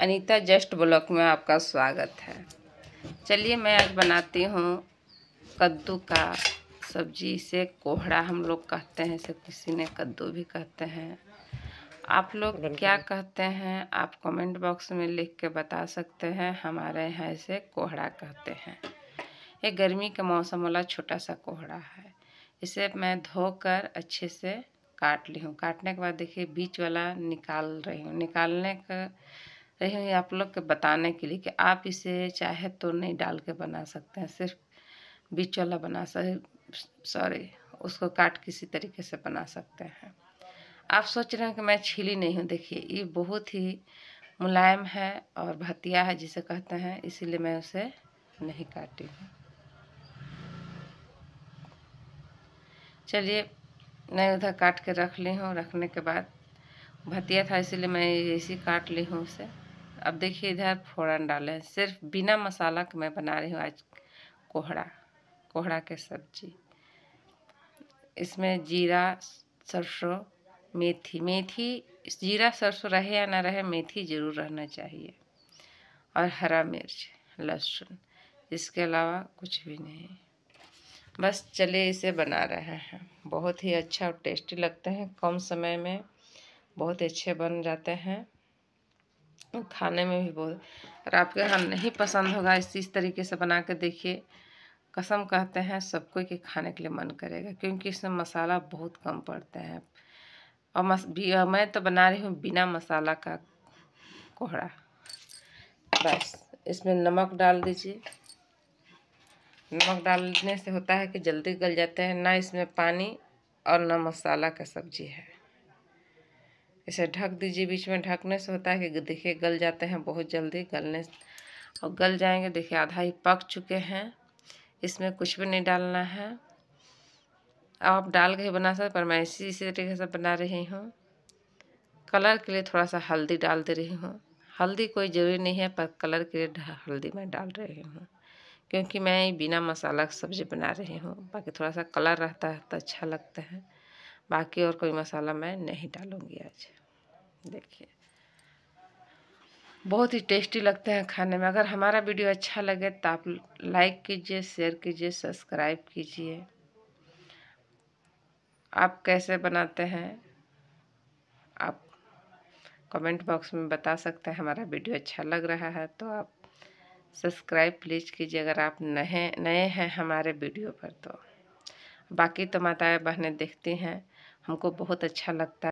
Anita just block में आपका स्वागत है चलिए मैं आज बनाती हूँ कद्दू का सब्जी इसे कोहड़ा हम लोग कहते हैं इसे किसी ने कद्दू भी कहते हैं आप लोग क्या कहते हैं आप कमेंट बॉक्स में लिख के बता सकते हैं हमारे यहाँ इसे कोहड़ा कहते हैं ये गर्मी का मौसम वाला छोटा सा कोहड़ा है इसे मैं धोकर अच्छे से काट ली हूँ काटने के बाद देखिए बीच वाला निकाल रही हूँ निकालने का रही आप लोग के बताने के लिए कि आप इसे चाहे तो नहीं डाल के बना सकते हैं सिर्फ बीच वाला बना सकते सॉरी उसको काट किसी तरीके से बना सकते हैं आप सोच रहे हैं कि मैं छीली नहीं हूँ देखिए ये बहुत ही मुलायम है और भतिया है जिसे कहते हैं इसीलिए मैं उसे नहीं काटी हूँ चलिए मैं उधर काट के रख ली हूँ रखने के बाद भतिया था इसीलिए मैं इसी काट ली हूँ उसे अब देखिए इधर फ़ोरन डालें सिर्फ बिना मसाला के मैं बना रही हूँ आज कोहड़ा कोहड़ा के सब्जी इसमें जीरा सरसों मेथी मेथी जीरा सरसों रहे या ना रहे मेथी ज़रूर रहना चाहिए और हरा मिर्च लहसुन इसके अलावा कुछ भी नहीं बस चलिए इसे बना रहे हैं बहुत ही अच्छा और टेस्टी लगते हैं कम समय में बहुत अच्छे बन जाते हैं तो खाने में भी बहुत और आपके यहाँ नहीं पसंद होगा इस इस तरीके से बना के देखिए कसम कहते हैं सबको के खाने के लिए मन करेगा क्योंकि इसमें मसाला बहुत कम पड़ता है और मस भी मैं तो बना रही हूँ बिना मसाला का कोहरा बस इसमें नमक डाल दीजिए नमक डालने से होता है कि जल्दी गल जाते हैं ना इसमें पानी और ना मसाला का सब्जी है इसे ढक दीजिए बीच में ढकने से होता है कि देखिए गल जाते हैं बहुत जल्दी गलने और गल जाएंगे देखिए आधा ही पक चुके हैं इसमें कुछ भी नहीं डालना है आप डाल के बना सकते पर मैं इसी इसी तरीके से बना रही हूँ कलर के लिए थोड़ा सा हल्दी डाल दे रही हूँ हल्दी कोई ज़रूरी नहीं है पर कलर के लिए हल्दी मैं डाल रही हूँ क्योंकि मैं बिना मसाला की सब्ज़ी बना रही हूँ बाकी थोड़ा सा कलर रहता है तो अच्छा लगता है बाकी और कोई मसाला मैं नहीं डालूँगी आज देखिए बहुत ही टेस्टी लगते हैं खाने में अगर हमारा वीडियो अच्छा लगे तो आप लाइक कीजिए शेयर कीजिए सब्सक्राइब कीजिए आप कैसे बनाते हैं आप कमेंट बॉक्स में बता सकते हैं हमारा वीडियो अच्छा लग रहा है तो आप सब्सक्राइब प्लीज़ कीजिए अगर आप नए नए हैं हमारे वीडियो पर तो बाकी तो माताएं बहनें देखती हैं हमको बहुत अच्छा लगता